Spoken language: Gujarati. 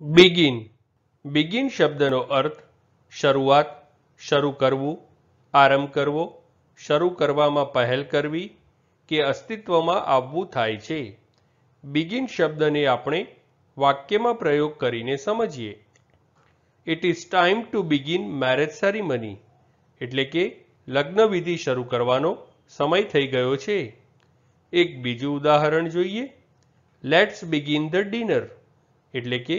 બિગિન બિગિન શબ્દનો અર્થ શરૂઆત શરૂ કરવું આરંભ કરવો શરૂ કરવામાં પહેલ કરવી કે અસ્તિત્વમાં આવવું થાય છે બિગિન શબ્દને આપણે વાક્યમાં પ્રયોગ કરીને સમજીએ it is time to begin marriage ceremony એટલે કે લગ્નવિધિ શરૂ કરવાનો સમય થઈ ગયો છે એક બીજું ઉદાહરણ જોઈએ લેટ્સ બિગીન ધ ડિનર એટલે કે